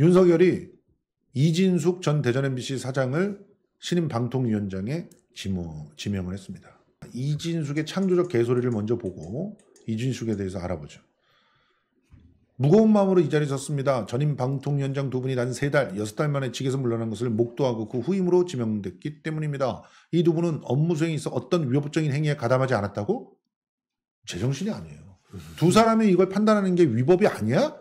윤석열이 이진숙 전 대전 MBC 사장을 신임 방통위원장에 지무, 지명을 했습니다. 이진숙의 창조적 개소리를 먼저 보고 이진숙에 대해서 알아보죠. 무거운 마음으로 이 자리에 섰습니다. 전임 방통위원장 두 분이 단3 달, 6달 만에 직에서 물러난 것을 목도하고 그 후임으로 지명됐기 때문입니다. 이 두 분은 업무 수행에 있어 어떤 위법적인 행위에 가담하지 않았다고? 제정신이 아니에요. 두 사람이 이걸 판단하는 게 위법이 아니야?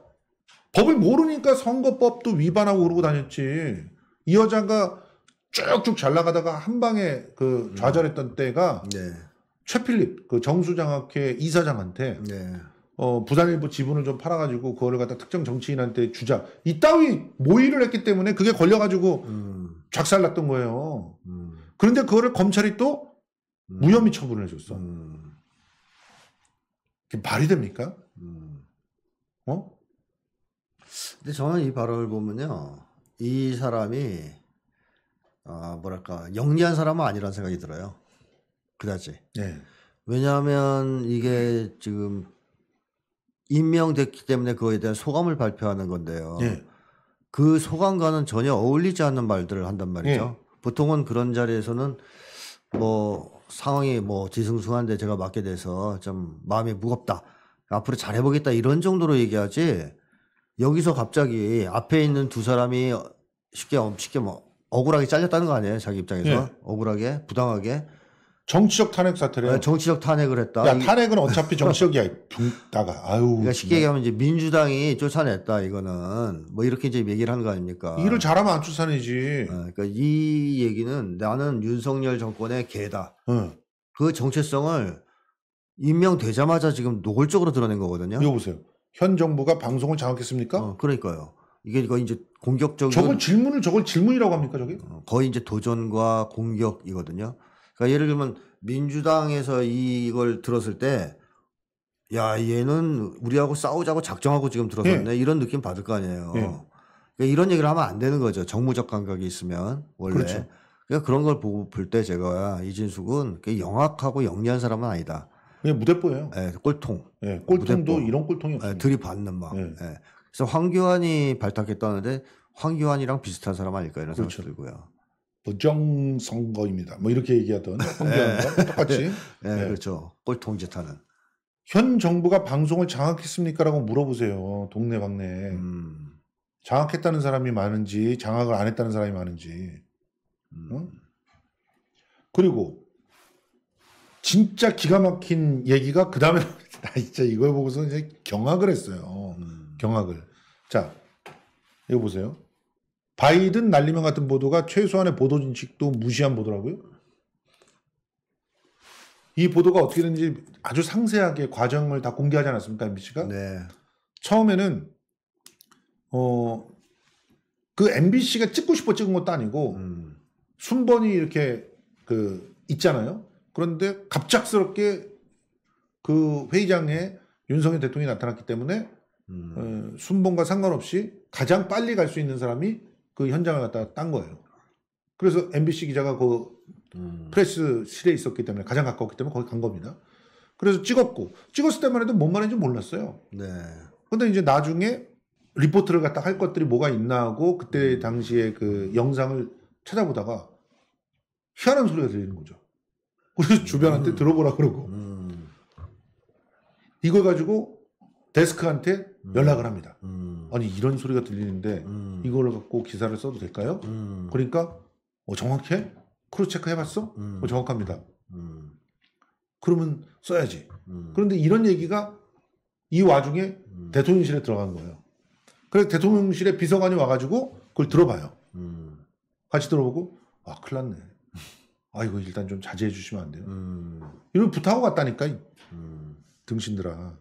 법을 모르니까 선거법도 위반하고 그러고 다녔지. 이 여자가 쭉쭉 잘 나가다가 한 방에 그 음. 좌절했던 때가 네. 최필립 그 정수장학회 이사장한테 네. 어, 부산일보 지분을 좀 팔아가지고 그거를 갖다 특정 정치인한테 주자. 이따위 모의를 했기 때문에 그게 걸려가지고 음. 작살났던 거예요. 음. 그런데 그거를 검찰이 또 음. 무혐의 처분을 해줬어. 음. 그게 말이 됩니까? 음. 어? 근데 저는 이 발언을 보면요. 이 사람이, 아, 뭐랄까, 영리한 사람은 아니라는 생각이 들어요. 그다지. 네. 왜냐하면 이게 지금 임명됐기 때문에 그거에 대한 소감을 발표하는 건데요. 네. 그 소감과는 전혀 어울리지 않는 말들을 한단 말이죠. 네. 보통은 그런 자리에서는 뭐 상황이 뭐지승숭한데 제가 맡게 돼서 좀 마음이 무겁다. 앞으로 잘해보겠다 이런 정도로 얘기하지 여기서 갑자기 앞에 있는 두 사람이 쉽게 쉽게 뭐 억울하게 잘렸다는 거 아니에요? 자기 입장에서 예. 억울하게 부당하게 정치적 탄핵 사태래요. 네, 정치적 탄핵을 했다. 야, 탄핵은 어차피 정치적이야. 붕다가 아유. 그러니까 쉽게 얘기하면 이제 민주당이 쫓아냈다 이거는 뭐 이렇게 이제 얘기를 하는 거 아닙니까? 일을 잘하면 안 쫓아내지. 네, 그러니까 이 얘기는 나는 윤석열 정권의 개다. 응. 그 정체성을 임명되자마자 지금 노골적으로 드러낸 거거든요. 여보세요. 현 정부가 방송을 장악했습니까? 어, 그러니까요. 이게 이거 이제 공격적인 저걸 질문을 저걸 질문이라고 합니까 저게? 어, 거의 이제 도전과 공격이거든요. 그러니까 예를 들면 민주당에서 이걸 들었을 때. 야, 얘는 우리하고 싸우자고 작정하고 지금 들었섰네 예. 네. 이런 느낌 받을 거 아니에요. 예. 그러니까 이런 얘기를 하면 안 되는 거죠. 정무적 감각이 있으면 원래. 그렇죠. 그러니까 그런 걸 볼 때 제가 이진숙은 영악하고 영리한 사람은 아니다. 그냥 무대뽀예요. 예, 그 꼴통. 예, 꼴통도 무대뽀. 이런 꼴통이 없어요. 예, 들이받는 막. 예. 예. 그래서 황교안이 발탁했다는데 황교안이랑 비슷한 사람 아닐까 이런 그렇죠. 생각 들고요. 부정선거입니다. 뭐 이렇게 얘기하던 황교안과 예. 똑같이. 예, 예, 그렇죠. 꼴통 짓하는. 현 정부가 방송을 장악했습니까라고 물어보세요. 동네 방네. 음. 장악했다는 사람이 많은지 장악을 안 했다는 사람이 많은지. 음. 응? 그리고 진짜 기가 막힌 얘기가 그 다음에 나 진짜 이걸 보고서 이제 경악을 했어요. 음. 경악을. 자, 이거 보세요. 바이든 날리면 같은 보도가 최소한의 보도 진식도 무시한 보도라고요? 이 보도가 어떻게 되는지 아주 상세하게 과정을 다 공개하지 않았습니까, MBC가? 네. 처음에는 어 그 MBC가 찍고 싶어 찍은 것도 아니고 음. 순번이 이렇게 그 있잖아요. 그런데 갑작스럽게 그 회의장에 윤석열 대통령이 나타났기 때문에 음. 어, 순번과 상관없이 가장 빨리 갈 수 있는 사람이 그 현장을 갖다 딴 거예요. 그래서 MBC 기자가 그 음. 프레스실에 있었기 때문에 가장 가까웠기 때문에 거기 간 겁니다. 그래서 찍었고 찍었을 때만 해도 뭔 말인지 몰랐어요. 네. 근데 이제 나중에 리포트를 갖다 할 것들이 뭐가 있나 하고 그때 음. 당시에 그 영상을 찾아보다가 희한한 소리가 들리는 거죠. 우리 주변한테 들어보라 그러고 이걸 가지고 데스크한테 연락을 합니다. 아니 이런 소리가 들리는데 이걸 갖고 기사를 써도 될까요? 그러니까 어, 정확해? 크로 체크 해봤어? 어, 정확합니다. 그러면 써야지. 그런데 이런 얘기가 이 와중에 대통령실에 들어간 거예요. 그래서 대통령실에 비서관이 와가지고 그걸 들어봐요. 같이 들어보고 아 큰일 났네. 아 이거 일단 좀 자제해 주시면 안 돼요. 음. 이걸 부탁하고 갔다니까 음. 등신들아.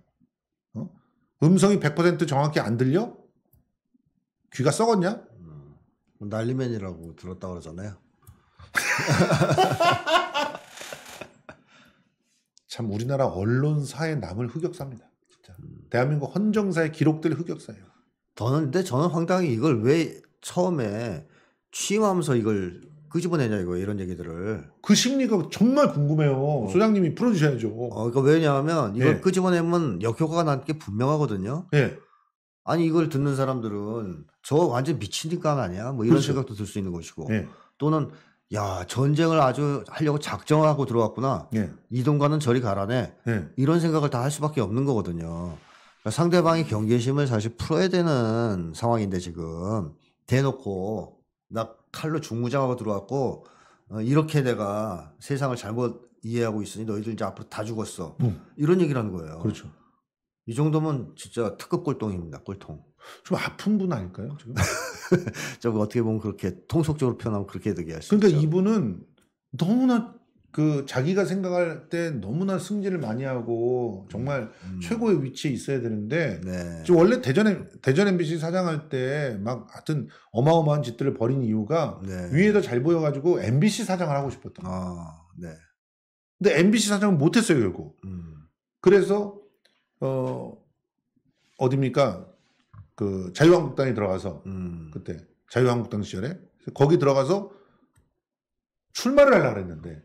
어? 음성이 100% 정확히 안 들려? 귀가 썩었냐? 음. 뭐 난리맨이라고 들었다 그러잖아요. 참 우리나라 언론사의 남을 흑역사입니다. 진짜 대한민국 헌정사의 기록들 흑역사예요. 저는 근데 저는 황당히 이걸 왜 처음에 취임하면서 이걸 그집어내냐 이거 이런 얘기들을 그 심리가 정말 궁금해요. 어. 소장님이 풀어주셔야죠. 어, 그러니까 왜냐하면 이걸 예. 끄집어내면 역효과가 난 게 분명하거든요. 예. 아니 이걸 듣는 사람들은 저 완전 미친니까 아니야? 뭐 이런 그렇죠. 생각도 들 수 있는 것이고 예. 또는 야 전쟁을 아주 하려고 작정하고 들어왔구나. 예. 이 동과는 저리 가라네. 예. 이런 생각을 다 할 수밖에 없는 거거든요. 그러니까 상대방의 경계심을 사실 풀어야 되는 상황인데 지금 대놓고 나 칼로 중무장하고 들어왔고 어, 이렇게 내가 세상을 잘못 이해하고 있으니 너희들 이제 앞으로 다 죽었어. 음. 이런 얘기라는 거예요. 그렇죠. 이 정도면 진짜 특급 꼴통입니다. 꼴통. 좀 아픈 분 아닐까요? 지금? 저 어떻게 보면 그렇게 통속적으로 표현하면 그렇게 되게 하시죠. 그러니까 이분은 너무나 그 자기가 생각할 때 너무나 승진을 많이 하고 정말 음. 음. 최고의 위치에 있어야 되는데 네. 원래 대전 에 대전 MBC 사장할 때 막 하여튼 어마어마한 짓들을 벌인 이유가 네. 위에서 잘 보여가지고 MBC 사장을 하고 싶었던 아, 네. 근데 MBC 사장은 못했어요 결국. 음. 그래서 어 어딥니까 그 자유한국당에 들어가서 음. 그때 자유한국당 시절에 거기 들어가서 출마를 하려고 했는데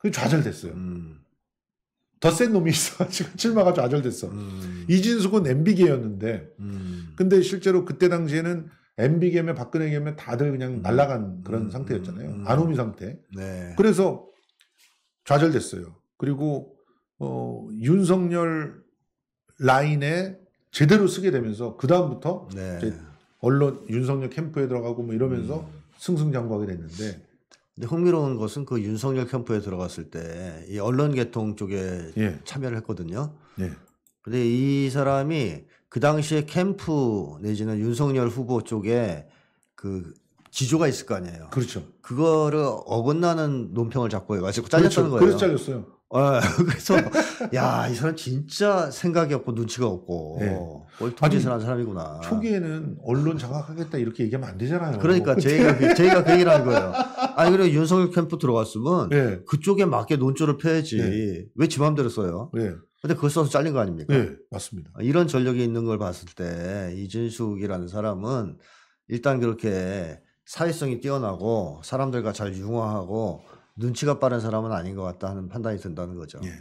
그 좌절됐어요. 음. 더센 놈이 있어. 지금 칠마가 좌절됐어. 음. 이진숙은 MB계였는데, 음. 근데 실제로 그때 당시에는 MB계면 박근혜계면 다들 그냥 음. 날라간 그런 음. 상태였잖아요. 음. 안오미 상태. 네. 그래서 좌절됐어요. 그리고, 어, 윤석열 라인에 제대로 쓰게 되면서, 그다음부터 네. 언론 윤석열 캠프에 들어가고 뭐 이러면서 승승장구하게 됐는데, 근데 흥미로운 것은 그 윤석열 캠프에 들어갔을 때 이 언론 개통 쪽에 예. 참여를 했거든요. 예. 근데 이 사람이 그 당시에 캠프 내지는 윤석열 후보 쪽에 그 지조가 있을 거 아니에요. 그렇죠. 그거를 어긋나는 논평을 잡고 해가지고 잘렸다는 그렇죠. 거예요. 그래서 잘렸어요. 어, 그래서 야 이 사람 진짜 생각이 없고 눈치가 없고 네. 꼴통짓을 한 사람이구나. 초기에는 언론 장악하겠다 이렇게 얘기하면 안 되잖아요. 그러니까 저희가 저희가 그, 그 얘기를 한 거예요. 아니 그래 윤석열 캠프 들어갔으면 네. 그쪽에 맞게 논조를 펴야지 네. 왜지 마음대로 써요? 네. 근데 그거 써서 잘린 거 아닙니까? 네, 맞습니다. 아, 이런 전력이 있는 걸 봤을 때 이진숙이라는 사람은 일단 그렇게 사회성이 뛰어나고 사람들과 잘 융화하고 눈치가 빠른 사람은 아닌 것 같다 하는 판단이 든다는 거죠. 예.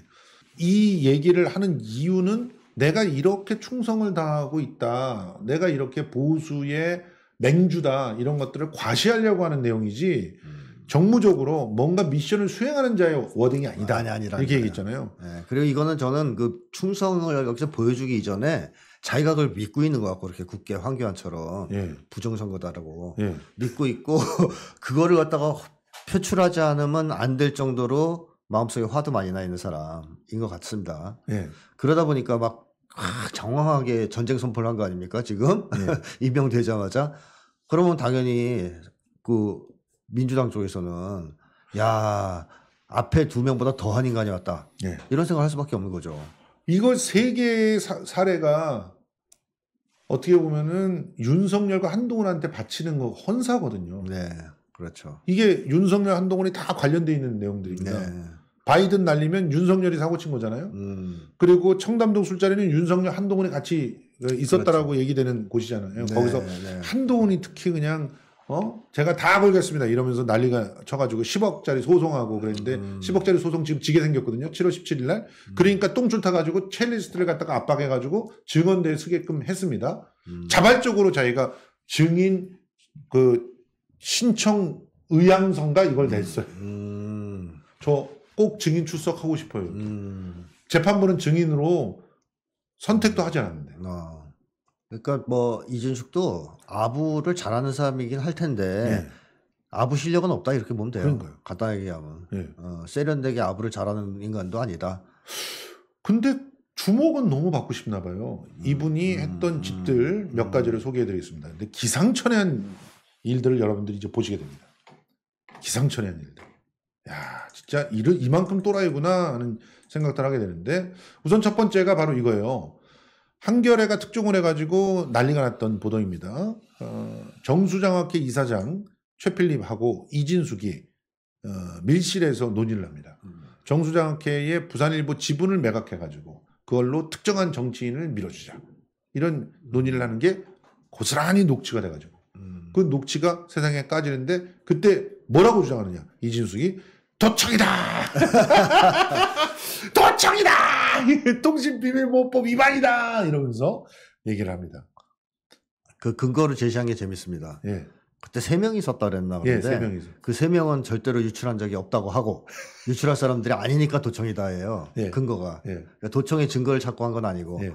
이 얘기를 하는 이유는 내가 이렇게 충성을 다하고 있다. 내가 이렇게 보수의 맹주다. 이런 것들을 과시하려고 하는 내용이지 음. 정무적으로 뭔가 미션을 수행하는 자의 워딩이 아니다. 아니, 아니라. 이렇게 얘기했잖아요. 네. 그리고 이거는 저는 그 충성을 여기서 보여주기 이전에 자기가 그걸 믿고 있는 것 같고 이렇게 국게 황교안처럼 예. 부정선거다라고 예. 믿고 있고 그거를 갖다가 표출하지 않으면 안 될 정도로 마음속에 화도 많이 나 있는 사람인 것 같습니다. 네. 그러다 보니까 막 정황하게 아, 전쟁 선포를 한 거 아닙니까 지금 네. 임명되자마자 그러면 당연히 그 민주당 쪽에서는 야 앞에 두 명보다 더 한 인간이 왔다 네. 이런 생각을 할 수밖에 없는 거죠. 이거 세 개의 사, 사례가 어떻게 보면은 윤석열과 한동훈한테 바치는 거 헌사거든요. 네. 그렇죠. 이게 윤석열 한동훈이 다 관련돼 있는 내용들입니다. 네. 바이든 날리면 윤석열이 사고 친 거잖아요. 음. 그리고 청담동 술자리는 윤석열 한동훈이 같이 그 있었다라고 그렇죠. 얘기되는 곳이잖아요. 네, 거기서 네. 한동훈이 특히 그냥 어 제가 다 걸겠습니다 이러면서 난리가 쳐가지고 10억짜리 소송하고 그랬는데 음. 10억짜리 소송 지금 지게 생겼거든요. 7월 17일 날. 음. 그러니까 똥줄 타가지고 첼리스트를 갖다가 압박해가지고 증언대에 쓰게끔 했습니다. 음. 자발적으로 자기가 증인 그 신청 의향성가 이걸 음. 냈어요. 음. 저꼭 증인 출석하고 싶어요. 음. 재판부는 증인으로 선택도 하지 않았는데. 아. 그러니까 뭐 이준숙도 아부를 잘하는 사람이긴 할 텐데 예. 아부 실력은 없다 이렇게 보면 돼요. 그런가요? 간단하게 하면 예. 어, 세련되게 아부를 잘하는 인간도 아니다. 근데 주목은 너무 받고 싶나 봐요. 음. 이분이 음, 했던 집들 몇 음. 가지를 소개해드리겠습니다. 근데 기상천외한 일들을 여러분들이 이제 보시게 됩니다. 기상천외한 일들. 야, 진짜 이르, 이만큼 또라이구나 하는 생각들 하게 되는데 우선 첫 번째가 바로 이거예요. 한겨레가 특종을 해가지고 난리가 났던 보도입니다. 어, 정수장학회 이사장 최필립하고 이진숙이 어, 밀실에서 논의를 합니다. 음. 정수장학회의 부산일보 지분을 매각해가지고 그걸로 특정한 정치인을 밀어주자. 이런 논의를 하는 게 고스란히 녹취가 돼가지고 음. 그 녹취가 세상에 까지는데 그때 뭐라고 주장하느냐 이진숙이 도청이다 도청이다 통신비밀보호법 위반이다 이러면서 얘기를 합니다. 그 근거를 제시한 게 재밌습니다. 예. 그때 세 명이 있다 그랬나 예, 그런데 예, 그세 명은 절대로 유출한 적이 없다고 하고 유출할 사람들이 아니니까 도청이다예요. 예. 근거가 예. 그러니까 도청의 증거를 찾고 한 건 아니고. 예.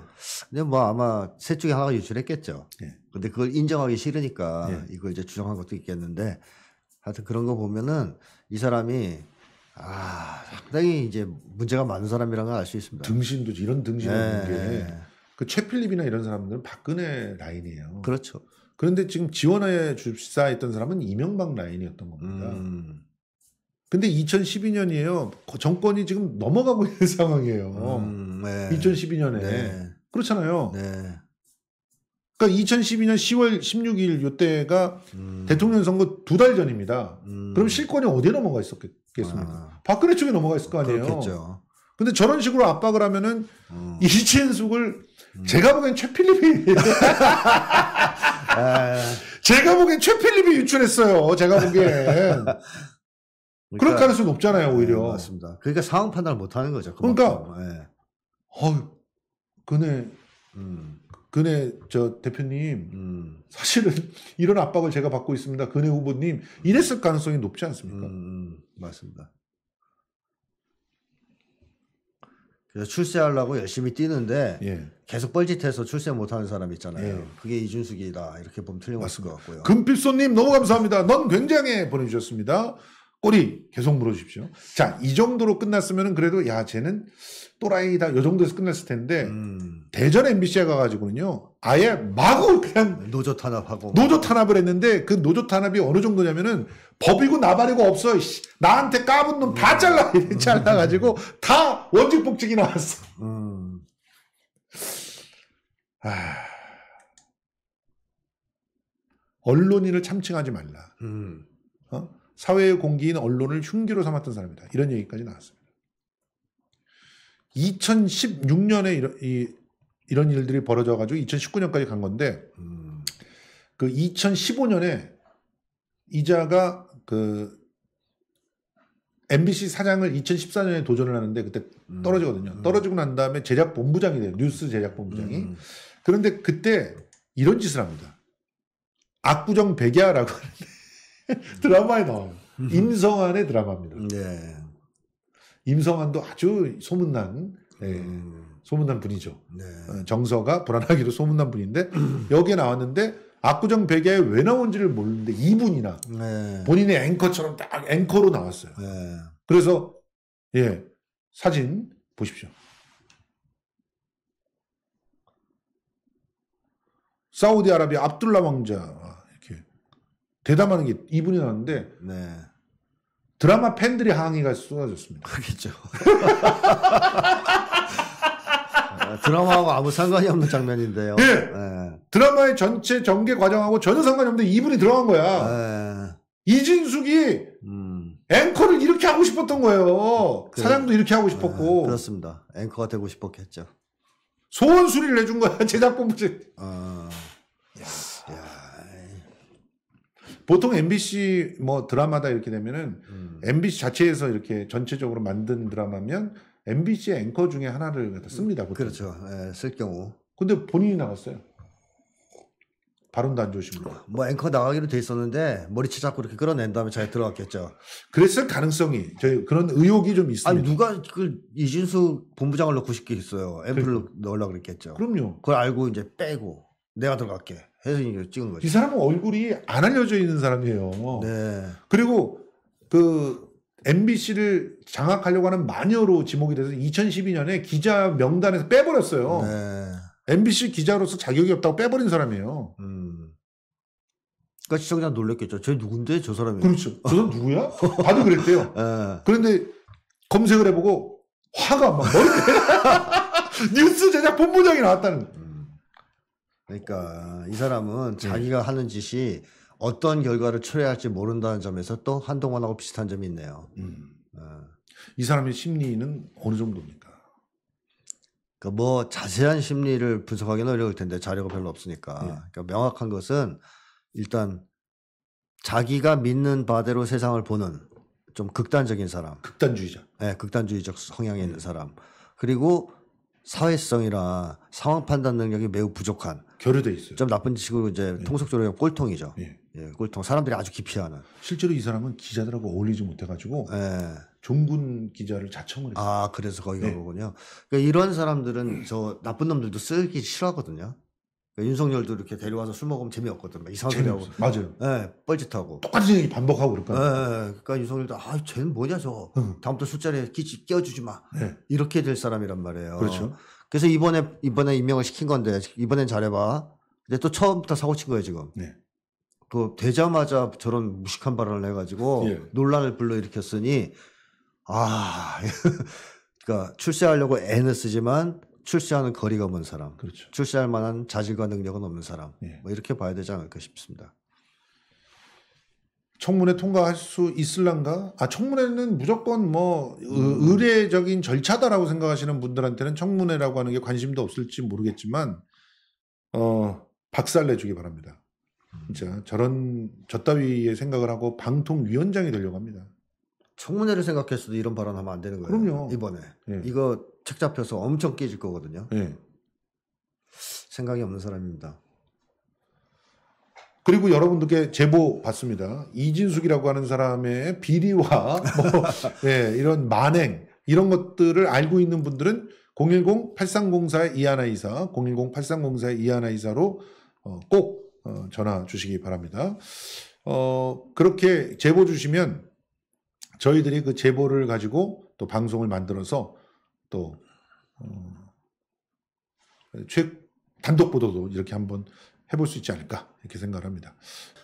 근데 뭐 아마 셋 중에 하나가 유출했겠죠. 예. 근데 그걸 인정하기 싫으니까 이걸 이제 주장한 것도 있겠는데 하여튼 그런 거 보면은 이 사람이 아 상당히 이제 문제가 많은 사람이라는 걸 알 수 있습니다. 등신도 이런 등신이 네. 게그 최필립이나 이런 사람들은 박근혜 라인이에요. 그렇죠. 그런데 지금 지원해 주사했던 사람은 이명박 라인이었던 겁니다. 음. 근데 2012년이에요. 정권이 지금 넘어가고 있는 상황이에요. 음, 네. 2012년에. 네. 그렇잖아요. 네. 그러니까 2012년 10월 16일 요때가 음. 대통령 선거 두 달 전입니다. 음. 그럼 실권이 어디에 넘어가 있었겠습니까? 아. 박근혜 쪽에 넘어가 있을 거 아니에요. 그렇겠죠. 근데 저런 식으로 압박을 하면은 음. 이진숙을 음. 제가 보기엔 최필립이 예. 제가 보기엔 최필립이 유출했어요. 제가 보기엔. 그러니까, 럴 가능성이 높잖아요, 오히려. 네, 맞습니다. 그러니까 상황 판단을 못 하는 거죠. 그만큼. 그러니까 네. 어, 그네, 음. 그네 저 대표님 음. 사실은 이런 압박을 제가 받고 있습니다. 그네 후보님 이랬을 가능성이 높지 않습니까? 음, 음. 맞습니다. 그래서 출세하려고 열심히 뛰는데 예. 계속 뻘짓해서 출세 못하는 사람 있잖아요. 예. 그게 이준숙이다 이렇게 보면 틀림없을 맞습니다. 것 같고요. 금필소님 너무 감사합니다. 넌 굉장해 보내주셨습니다. 꼬리 계속 물어주십시오. 자, 이 정도로 끝났으면 그래도 야, 쟤는 또라이다. 이 정도에서 끝났을 텐데 음. 대전 MBC에 가가지고는요. 아예 마구 그냥 노조 탄압하고 노조 탄압을 했는데 그 노조 탄압이 어느 정도냐면은 법이고 나발이고 없어. 씨, 나한테 까분 놈 다 잘라. 이 음. 잘라가지고 다원칙 복직이 나왔어. 음. 아... 언론인을 참칭하지 말라. 음. 어? 사회의 공기인 언론을 흉기로 삼았던 사람이다. 이런 얘기까지 나왔습니다. 2016년에 이런, 이, 이런 일들이 벌어져가지고 2019년까지 간 건데, 음, 그 2015년에 이자가 그 MBC 사장을 2014년에 도전을 하는데 그때 음. 떨어지거든요. 음, 떨어지고 난 다음에 제작 본부장이 돼요. 뉴스 제작 본부장이. 음. 그런데 그때 이런 짓을 합니다. 악부정 백야라고 하는데 드라마에 나와요. 임성환의 드라마입니다. 네. 임성환도 아주 소문난 네, 음. 소문난 분이죠. 네. 어, 정서가 불안하기로 소문난 분인데 여기에 나왔는데 압구정 베개에 왜 나온지를 모르는데 이분이나 네. 본인의 앵커처럼 딱 앵커로 나왔어요. 네. 그래서 예 사진 보십시오. 사우디아라비아 압둘라 왕자 대담하는 게이분이 나왔는데 네. 드라마 팬들이 항의가 쏟아졌습니다. 하겠죠. 아, 드라마하고 아무 상관이 없는 장면인데요. 네. 네. 드라마의 전체 전개 과정하고 전혀 상관이 없는데 이분이 들어간 거야. 네. 이진숙이 음. 앵커를 이렇게 하고 싶었던 거예요. 그 사장도 이렇게 하고 싶었고. 네. 그렇습니다. 앵커가 되고 싶었겠죠. 소원 수리를 내준 거야. 제작본부. 제... 어... 야. 야. 보통 MBC 뭐 드라마다 이렇게 되면은 음. MBC 자체에서 이렇게 전체적으로 만든 드라마면 MBC 앵커 중에 하나를 갖다 씁니다. 보통. 그렇죠. 예, 쓸 경우. 근데 본인이 나갔어요. 발음도안 좋으신 분. 뭐 앵커 나가기로 돼 있었는데 머리채 잡고 이렇게 끌어낸 다음에 잘 들어갔겠죠. 그랬을 가능성이 저희 그런 의혹이 좀 있습니다. 아니 누가 그 이진수 본부장을 넣고 싶겠어요. 앰플로 그래. 넣으려고 그랬겠죠. 그럼요. 그걸 알고 이제 빼고. 내가 들어갈게. 해서 이걸 찍은 거죠. 이 사람은 얼굴이 안 알려져 있는 사람이에요. 네. 그리고 그 MBC를 장악하려고 하는 마녀로 지목이 돼서 2012년에 기자 명단에서 빼버렸어요. 네. MBC 기자로서 자격이 없다고 빼버린 사람이에요. 음. 그러니까 시청자 놀랬겠죠. 쟤 누군데 저 사람이. 그렇죠. 저 사람 누구야? 다들 그랬대요. 네. 그런데 검색을 해보고 화가 막 머리에 뉴스 제작 본부장이 나왔다는. 그러니까 이 사람은 네. 자기가 하는 짓이 어떤 결과를 초래할지 모른다는 점에서 또 한동훈하고 비슷한 점이 있네요. 음. 어. 이 사람의 심리는 어느 정도입니까? 그러니까 뭐 자세한 심리를 분석하기는 어려울 텐데 자료가 별로 없으니까. 예. 그러니까 명확한 것은 일단 자기가 믿는 바대로 세상을 보는 좀 극단적인 사람. 극단주의자. 네, 극단주의적 성향이 예. 있는 음. 사람. 그리고 사회성이나 상황 판단 능력이 매우 부족한 결여돼 있어요. 좀 나쁜 식으로 이제 예. 통속적으로 꼴통이죠. 예. 예, 꼴통. 사람들이 아주 기피하는. 실제로 이 사람은 기자들하고 어울리지 못해가지고 예. 종군 기자를 자청을 했어요. 아 그래서 거기가 예. 네. 거군요. 그러니까 이런 사람들은 저 나쁜 놈들도 쓰기 싫어하거든요. 그러니까 윤석열도 이렇게 데려와서 술 먹으면 재미없거든. 이상한 소리 하고. 맞아요. 예, 뻘짓하고. 똑같은 얘기 반복하고 그럴까? 그러니까. 예, 예. 그러니까 윤석열도 아, 쟤는 뭐냐, 저. 응. 다음부터 술자리에 끼지, 끼워주지 마. 네. 이렇게 될 사람이란 말이에요. 그렇죠. 그래서 이번에, 이번에 임명을 시킨 건데, 이번엔 잘해봐. 근데 또 처음부터 사고 친 거예요, 지금. 네. 그 되자마자 저런 무식한 발언을 해가지고 예. 논란을 불러일으켰으니 아, 그러니까 출세하려고 애는 쓰지만 출시하는 거리가 먼 사람, 그렇죠. 출시할 만한 자질과 능력은 없는 사람, 예. 뭐 이렇게 봐야 되지 않을까 싶습니다. 청문회 통과할 수 있을란가? 아 청문회는 무조건 뭐 음. 의례적인 절차다라고 생각하시는 분들한테는 청문회라고 하는 게 관심도 없을지 모르겠지만 어 박살 내주기 바랍니다. 진짜 음. 저런 저따위의 생각을 하고 방통위원장이 되려고 합니다. 청문회를 생각했어도 이런 발언하면 안 되는 거예요. 그럼요. 이번에 예. 이거 책 잡혀서 엄청 깨질 거거든요. 네. 생각이 없는 사람입니다. 그리고 여러분들께 제보 받습니다. 이진숙이라고 하는 사람의 비리와 뭐, 네, 이런 만행 이런 것들을 알고 있는 분들은 010-8304-2124, 010-8304-2124로 어, 꼭 어, 전화 주시기 바랍니다. 어, 그렇게 제보 주시면 저희들이 그 제보를 가지고 또 방송을 만들어서 또 어, 최, 단독 보도도 이렇게 한번 해볼 수 있지 않을까 이렇게 생각을 합니다.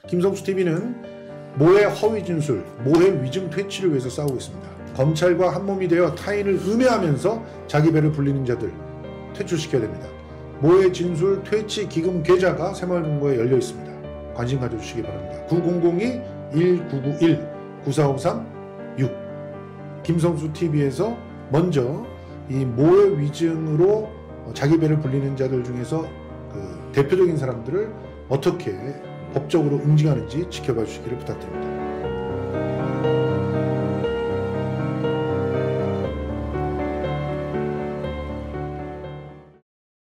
김성수 TV는 모해 허위 진술, 모해 위증 퇴치를 위해서 싸우고 있습니다. 검찰과 한몸이 되어 타인을 음해하면서 자기 배를 불리는 자들 퇴출시켜야 됩니다. 모해 진술 퇴치 기금 계좌가 새마을금고에 열려 있습니다. 관심 가져주시기 바랍니다. 9002-1991-9453-6 김성수 TV에서 먼저 이 모의 위증으로 자기 배를 불리는 자들 중에서 그 대표적인 사람들을 어떻게 법적으로 응징하는지 지켜봐 주시기를 부탁드립니다.